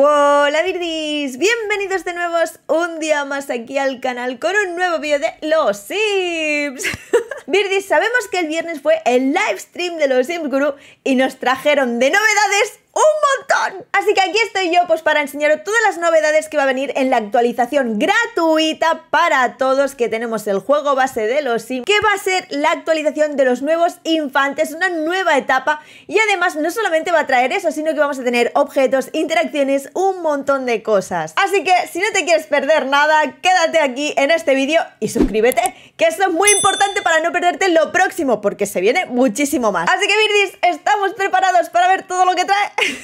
Hola Virdis, bienvenidos de nuevo un día más aquí al canal con un nuevo vídeo de Los Sims. Virdis, sabemos que el viernes fue el live stream de Los Sims Guru y nos trajeron de novedades un montón. Así que aquí estoy yo pues para enseñaros todas las novedades que va a venir en la actualización gratuita para todos que tenemos el juego base de los Sims, que va a ser la actualización de los nuevos infantes, una nueva etapa y además no solamente va a traer eso, sino que vamos a tener objetos, interacciones, un montón de cosas. Así que si no te quieres perder nada, quédate aquí en este vídeo y suscríbete, que esto es muy importante para no perderte lo próximo, porque se viene muchísimo más. Así que Virdis, ¿estamos preparados para ver todo lo que trae?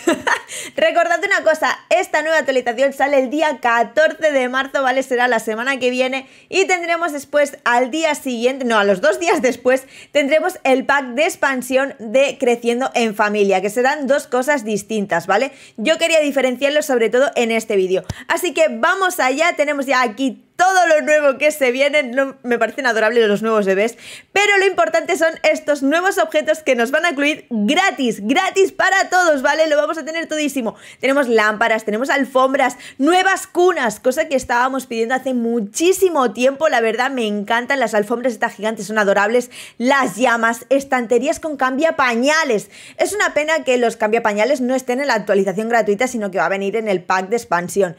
Recordad una cosa, esta nueva actualización sale el día 14 de marzo, ¿vale? Será la semana que viene y tendremos después al día siguiente, no, a los dos días después, tendremos el pack de expansión de Creciendo en Familia, que serán dos cosas distintas, ¿vale? Yo quería diferenciarlo sobre todo en este vídeo. Así que vamos allá, tenemos ya aquí todo lo nuevo que se viene. me parecen adorables los nuevos bebés, pero lo importante son estos nuevos objetos que nos van a incluir gratis, gratis para todos, ¿vale? Lo vamos a tener todísimo. Tenemos lámparas, tenemos alfombras, nuevas cunas, cosa que estábamos pidiendo hace muchísimo tiempo. La verdad, me encantan las alfombras, estas gigantes son adorables. Las llamas, estanterías con cambia pañales. Es una pena que los cambia pañales no estén en la actualización gratuita, sino que va a venir en el pack de expansión.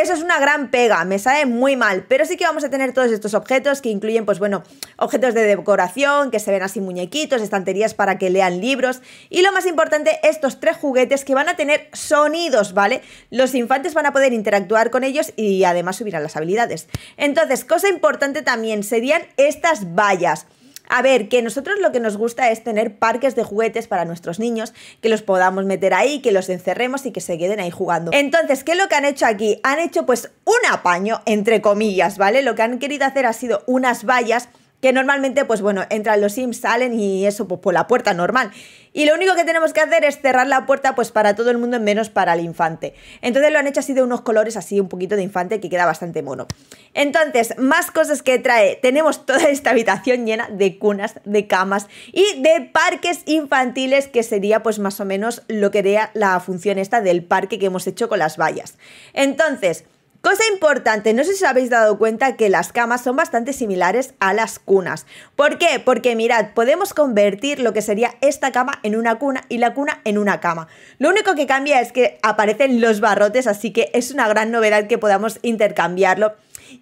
Eso es una gran pega, me sale muy mal, pero sí que vamos a tener todos estos objetos que incluyen, pues bueno, objetos de decoración, que se ven así muñequitos, estanterías para que lean libros y lo más importante, estos tres juguetes que van a tener sonidos, ¿vale? Los infantes van a poder interactuar con ellos y además subirán las habilidades. Entonces, cosa importante también serían estas vallas. A ver, que nosotros lo que nos gusta es tener parques de juguetes para nuestros niños, que los podamos meter ahí, que los encerremos y que se queden ahí jugando. Entonces, ¿qué es lo que han hecho aquí? Han hecho pues un apaño, entre comillas, ¿vale? Lo que han querido hacer ha sido unas vallas que normalmente, pues bueno, entran los Sims, salen y eso pues, por la puerta normal. Y lo único que tenemos que hacer es cerrar la puerta pues para todo el mundo menos para el infante. Entonces lo han hecho así de unos colores así un poquito de infante que queda bastante mono. Entonces, más cosas que trae. Tenemos toda esta habitación llena de cunas, de camas y de parques infantiles que sería pues más o menos lo que era la función esta del parque que hemos hecho con las vallas. Entonces, Cosa importante, no sé si os habéis dado cuenta que las camas son bastante similares a las cunas. ¿Por qué? Porque mirad, podemos convertir lo que sería esta cama en una cuna y la cuna en una cama. Lo único que cambia es que aparecen los barrotes, así que es una gran novedad que podamos intercambiarlo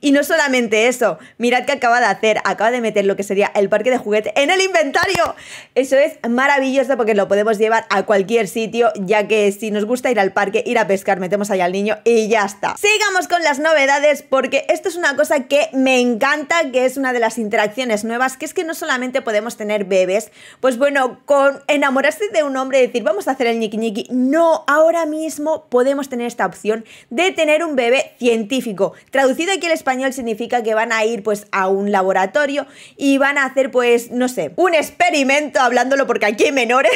y no solamente eso, mirad que acaba de hacer, acaba de meter lo que sería el parque de juguete en el inventario. Eso es maravilloso porque lo podemos llevar a cualquier sitio, ya que si nos gusta ir al parque, ir a pescar, metemos ahí al niño y ya está. Sigamos con las novedades porque esto es una cosa que me encanta, que es una de las interacciones nuevas, que es que no solamente podemos tener bebés, pues bueno, con enamorarse de un hombre y decir, vamos a hacer el ñiqui ñiqui, no, ahora mismo podemos tener esta opción de tener un bebé científico, traducido aquí español significa que van a ir pues a un laboratorio y van a hacer pues, no sé, un experimento, hablándolo porque aquí hay menores,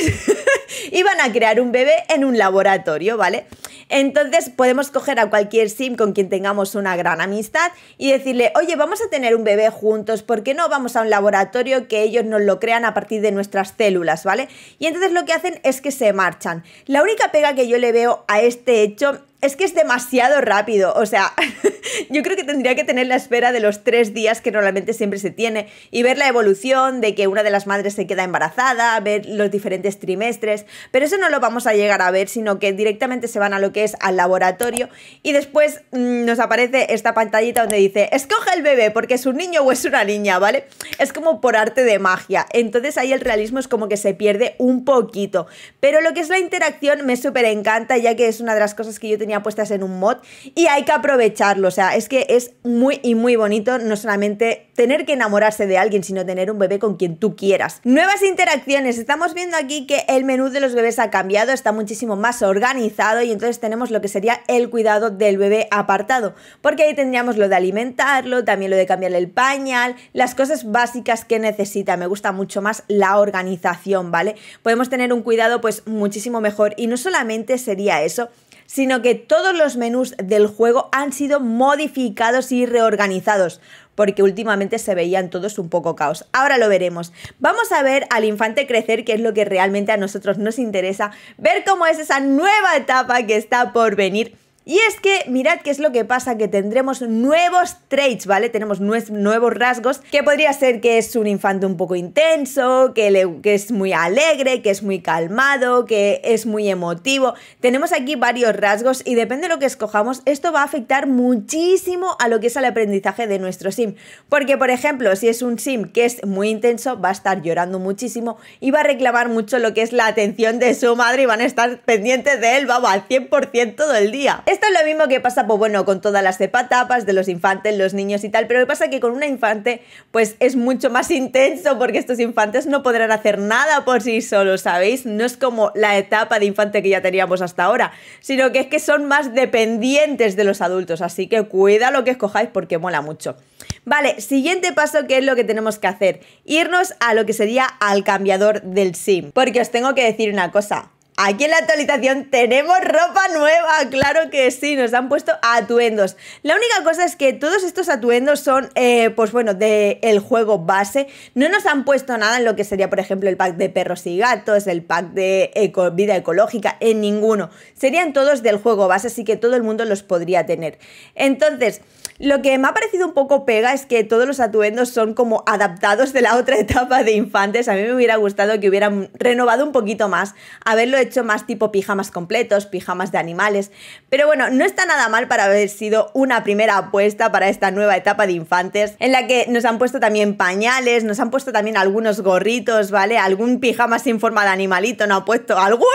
y van a crear un bebé en un laboratorio, ¿vale? Entonces podemos coger a cualquier sim con quien tengamos una gran amistad y decirle, oye, vamos a tener un bebé juntos, ¿por qué no vamos a un laboratorio que ellos nos lo crean a partir de nuestras células, ¿vale? Y entonces lo que hacen es que se marchan. La única pega que yo le veo a este hecho es que es demasiado rápido, o sea, yo creo que tendría que tener la espera de los tres días que normalmente siempre se tiene y ver la evolución de que una de las madres se queda embarazada, ver los diferentes trimestres, pero eso no lo vamos a llegar a ver, sino que directamente se van a lo que es al laboratorio y después mm, nos aparece esta pantallita donde dice, escoge el bebé porque es un niño o es una niña, ¿vale? Es como por arte de magia, entonces ahí el realismo es como que se pierde un poquito, pero lo que es la interacción me súper encanta ya que es una de las cosas que yo tenía puestas en un mod y hay que aprovecharlo, o sea, es que es muy y muy bonito no solamente tener que enamorarse de alguien, sino tener un bebé con quien tú quieras. Nuevas interacciones, estamos viendo aquí que el menú de los bebés ha cambiado, está muchísimo más organizado y entonces tenemos lo que sería el cuidado del bebé apartado, porque ahí tendríamos lo de alimentarlo, también lo de cambiarle el pañal, las cosas básicas que necesita, me gusta mucho más la organización, ¿vale? Podemos tener un cuidado pues muchísimo mejor y no solamente sería eso, sino que todos los menús del juego han sido modificados y reorganizados, porque últimamente se veían todos un poco caos. Ahora lo veremos. Vamos a ver al infante crecer, que es lo que realmente a nosotros nos interesa, ver cómo es esa nueva etapa que está por venir y es que mirad qué es lo que pasa, que tendremos nuevos traits, ¿vale? Tenemos nuevos rasgos, que podría ser que es un infante un poco intenso, que, es muy alegre, que es muy calmado, que es muy emotivo. Tenemos aquí varios rasgos y depende de lo que escojamos, esto va a afectar muchísimo a lo que es el aprendizaje de nuestro sim. Porque, por ejemplo, si es un sim que es muy intenso, va a estar llorando muchísimo y va a reclamar mucho lo que es la atención de su madre y van a estar pendientes de él, vamos, al 100% todo el día. Esto es lo mismo que pasa, pues bueno, con todas las cepatapas de los infantes, los niños y tal, pero lo que pasa es que con una infante, pues es mucho más intenso porque estos infantes no podrán hacer nada por sí solos, ¿sabéis? No es como la etapa de infante que ya teníamos hasta ahora, sino que es que son más dependientes de los adultos, así que cuida lo que escojáis porque mola mucho. Vale, siguiente paso, que es lo que tenemos que hacer? Irnos a lo que sería al cambiador del SIM, porque os tengo que decir una cosa, Aquí en la actualización tenemos ropa nueva, claro que sí, nos han puesto atuendos. La única cosa es que todos estos atuendos son, eh, pues bueno, del juego base. No nos han puesto nada en lo que sería, por ejemplo, el pack de perros y gatos, el pack de vida ecológica, en ninguno. Serían todos del juego base, así que todo el mundo los podría tener. Entonces, lo que me ha parecido un poco pega es que todos los atuendos son como adaptados de la otra etapa de infantes. A mí me hubiera gustado que hubieran renovado un poquito más, haberlo hecho más tipo pijamas completos, pijamas de animales. Pero bueno, no está nada mal para haber sido una primera apuesta para esta nueva etapa de infantes, en la que nos han puesto también pañales, nos han puesto también algunos gorritos, ¿vale? Algún pijama sin forma de animalito, no ha puesto alguno.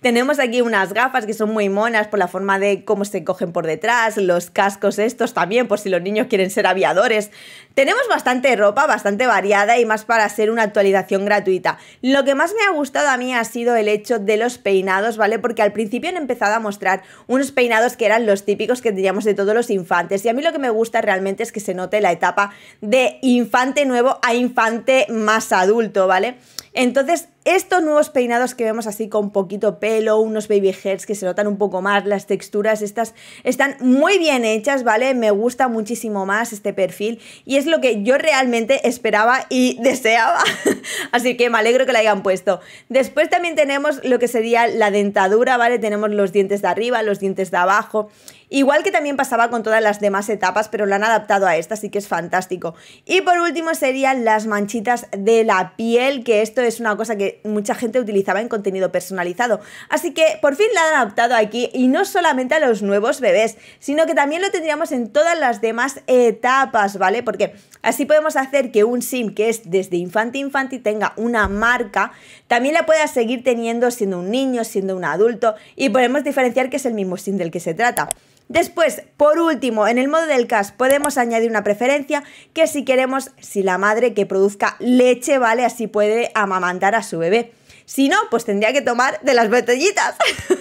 Tenemos aquí unas gafas que son muy monas por la forma de cómo se cogen por detrás, los cascos estos también también por si los niños quieren ser aviadores. Tenemos bastante ropa, bastante variada y más para ser una actualización gratuita. Lo que más me ha gustado a mí ha sido el hecho de los peinados, ¿vale? Porque al principio han empezado a mostrar unos peinados que eran los típicos que teníamos de todos los infantes y a mí lo que me gusta realmente es que se note la etapa de infante nuevo a infante más adulto, ¿vale? Entonces estos nuevos peinados que vemos así con poquito pelo, unos baby hairs que se notan un poco más, las texturas estas están muy bien hechas, ¿vale? Me gusta muchísimo más este perfil y es lo que yo realmente esperaba y deseaba, así que me alegro que la hayan puesto. Después también tenemos lo que sería la dentadura, ¿vale? Tenemos los dientes de arriba, los dientes de abajo Igual que también pasaba con todas las demás etapas, pero la han adaptado a esta, así que es fantástico. Y por último serían las manchitas de la piel, que esto es una cosa que mucha gente utilizaba en contenido personalizado. Así que por fin la han adaptado aquí y no solamente a los nuevos bebés, sino que también lo tendríamos en todas las demás etapas, ¿vale? Porque así podemos hacer que un sim que es desde infante infante tenga una marca, también la pueda seguir teniendo siendo un niño, siendo un adulto y podemos diferenciar que es el mismo sim del que se trata. Después, por último, en el modo del CAS podemos añadir una preferencia que si queremos, si la madre que produzca leche, ¿vale? Así puede amamantar a su bebé. Si no, pues tendría que tomar de las botellitas.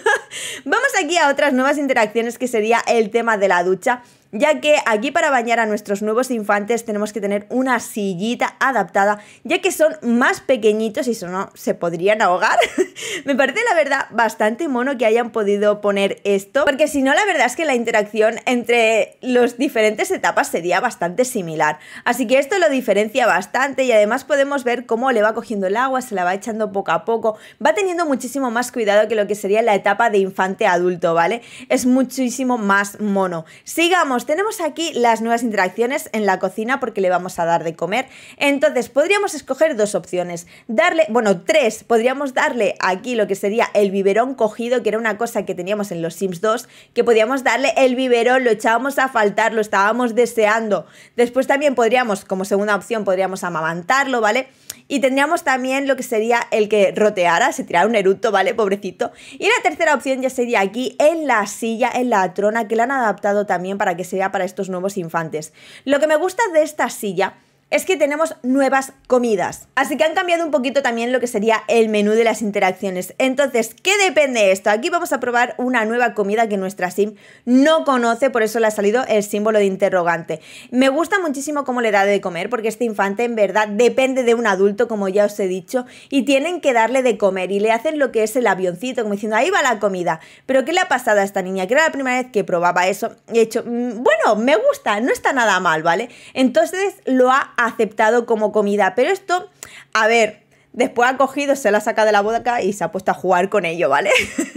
Vamos aquí a otras nuevas interacciones que sería el tema de la ducha ya que aquí para bañar a nuestros nuevos infantes tenemos que tener una sillita adaptada, ya que son más pequeñitos y si no se podrían ahogar. Me parece la verdad bastante mono que hayan podido poner esto, porque si no la verdad es que la interacción entre las diferentes etapas sería bastante similar. Así que esto lo diferencia bastante y además podemos ver cómo le va cogiendo el agua, se la va echando poco a poco, va teniendo muchísimo más cuidado que lo que sería la etapa de infante adulto, ¿vale? Es muchísimo más mono. Sigamos tenemos aquí las nuevas interacciones en la cocina porque le vamos a dar de comer. Entonces, podríamos escoger dos opciones. Darle, bueno, tres. Podríamos darle aquí lo que sería el biberón cogido, que era una cosa que teníamos en los Sims 2, que podíamos darle el biberón, lo echábamos a faltar, lo estábamos deseando. Después también podríamos, como segunda opción, podríamos amamantarlo, ¿vale? Y tendríamos también lo que sería el que roteara, se tirara un eructo, ¿vale? Pobrecito. Y la tercera opción ya sería aquí en la silla, en la trona, que la han adaptado también para que sea para estos nuevos infantes. Lo que me gusta de esta silla es que tenemos nuevas comidas. Así que han cambiado un poquito también lo que sería el menú de las interacciones. Entonces, ¿qué depende de esto? Aquí vamos a probar una nueva comida que nuestra sim no conoce, por eso le ha salido el símbolo de interrogante. Me gusta muchísimo cómo le da de comer, porque este infante en verdad depende de un adulto, como ya os he dicho, y tienen que darle de comer y le hacen lo que es el avioncito, como diciendo, ahí va la comida. Pero ¿qué le ha pasado a esta niña? Que era la primera vez que probaba eso. He hecho, mm, bueno, me gusta, no está nada mal, ¿vale? Entonces lo ha aceptado como comida. Pero esto, a ver, Después ha cogido, se la saca de la boca y se ha puesto a jugar con ello, ¿vale?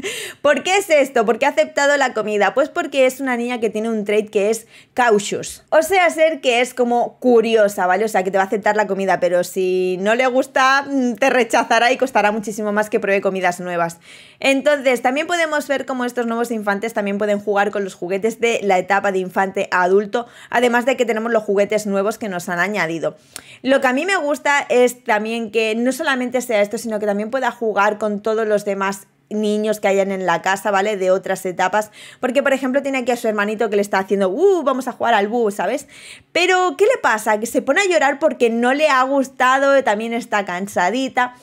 ¿Por qué es esto? ¿Por qué ha aceptado la comida? Pues porque es una niña que tiene un trait que es cautious. O sea, ser que es como curiosa, ¿vale? O sea, que te va a aceptar la comida, pero si no le gusta, mm, te rechazará y costará muchísimo más que pruebe comidas nuevas. Entonces, también podemos ver cómo estos nuevos infantes también pueden jugar con los juguetes de la etapa de infante a adulto, además de que tenemos los juguetes nuevos que nos han añadido. Lo que a mí me gusta es también que no solo solamente sea esto, sino que también pueda jugar con todos los demás niños que hayan en la casa, ¿vale? De otras etapas. Porque, por ejemplo, tiene aquí a su hermanito que le está haciendo, ¡uh! Vamos a jugar al bú, ¿sabes? Pero, ¿qué le pasa? Que se pone a llorar porque no le ha gustado, también está cansadita.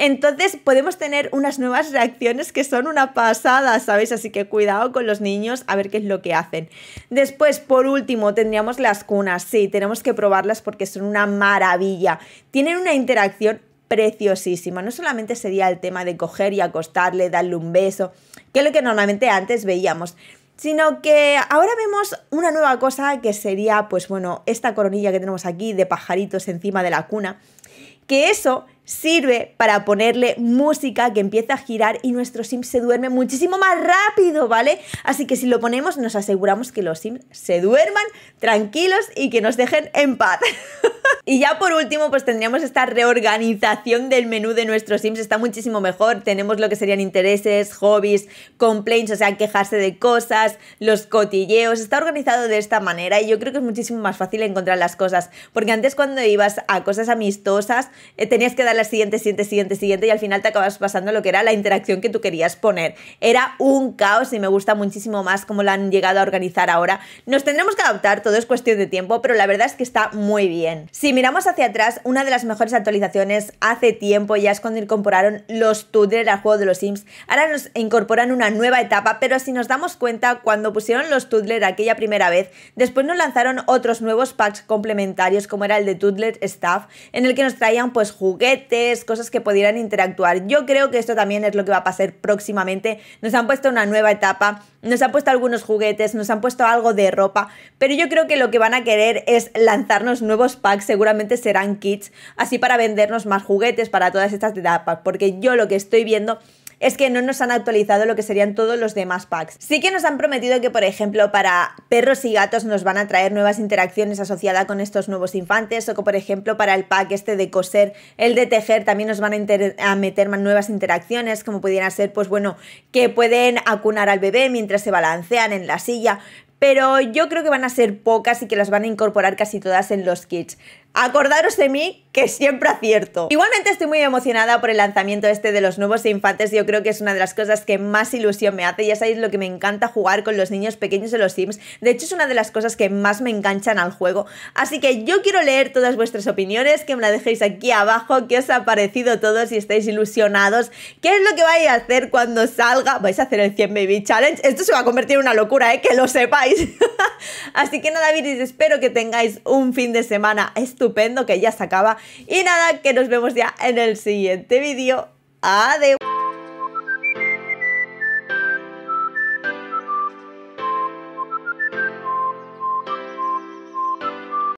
Entonces podemos tener unas nuevas reacciones que son una pasada, ¿sabes? Así que cuidado con los niños a ver qué es lo que hacen. Después, por último, tendríamos las cunas. Sí, tenemos que probarlas porque son una maravilla. Tienen una interacción preciosísimo. No solamente sería el tema de coger y acostarle, darle un beso, que es lo que normalmente antes veíamos, sino que ahora vemos una nueva cosa que sería, pues bueno, esta coronilla que tenemos aquí de pajaritos encima de la cuna, que eso sirve para ponerle música que empieza a girar y nuestro sim se duerme muchísimo más rápido, ¿vale? Así que si lo ponemos nos aseguramos que los sims se duerman tranquilos y que nos dejen en paz. y ya por último pues tendríamos esta reorganización del menú de nuestros sims, está muchísimo mejor, tenemos lo que serían intereses, hobbies, complaints, o sea, quejarse de cosas, los cotilleos, está organizado de esta manera y yo creo que es muchísimo más fácil encontrar las cosas, porque antes cuando ibas a cosas amistosas eh, tenías que darle la siguiente, siguiente, siguiente, siguiente y al final te acabas pasando lo que era la interacción que tú querías poner. Era un caos y me gusta muchísimo más cómo lo han llegado a organizar ahora. Nos tendremos que adaptar, todo es cuestión de tiempo, pero la verdad es que está muy bien. Si miramos hacia atrás, una de las mejores actualizaciones hace tiempo ya es cuando incorporaron los tudler al juego de los Sims. Ahora nos incorporan una nueva etapa, pero si nos damos cuenta, cuando pusieron los Tudler aquella primera vez, después nos lanzaron otros nuevos packs complementarios como era el de Tudler Staff, en el que nos traían pues juguetes, cosas que pudieran interactuar. Yo creo que esto también es lo que va a pasar próximamente. Nos han puesto una nueva etapa, nos han puesto algunos juguetes, nos han puesto algo de ropa, pero yo creo que lo que van a querer es lanzarnos nuevos packs, seguramente serán kits, así para vendernos más juguetes para todas estas etapas, porque yo lo que estoy viendo es que no nos han actualizado lo que serían todos los demás packs. Sí que nos han prometido que, por ejemplo, para perros y gatos nos van a traer nuevas interacciones asociadas con estos nuevos infantes o que, por ejemplo, para el pack este de coser, el de tejer, también nos van a, meter más nuevas interacciones, como pudieran ser, pues bueno, que pueden acunar al bebé mientras se balancean en la silla, pero yo creo que van a ser pocas y que las van a incorporar casi todas en los kits. Acordaros de mí que siempre acierto. Igualmente estoy muy emocionada por el lanzamiento este de los nuevos infantes, yo creo que es una de las cosas que más ilusión me hace, ya sabéis lo que me encanta jugar con los niños pequeños de los Sims, de hecho es una de las cosas que más me enganchan al juego, así que yo quiero leer todas vuestras opiniones, que me la dejéis aquí abajo, qué os ha parecido todo, si estáis ilusionados, qué es lo que vais a hacer cuando salga, vais a hacer el 100 Baby Challenge, esto se va a convertir en una locura, ¿eh? que lo sepáis. así que nada, Viris, espero que tengáis un fin de semana estupendo, que ya se acaba y nada, que nos vemos ya en el siguiente vídeo. Adiós.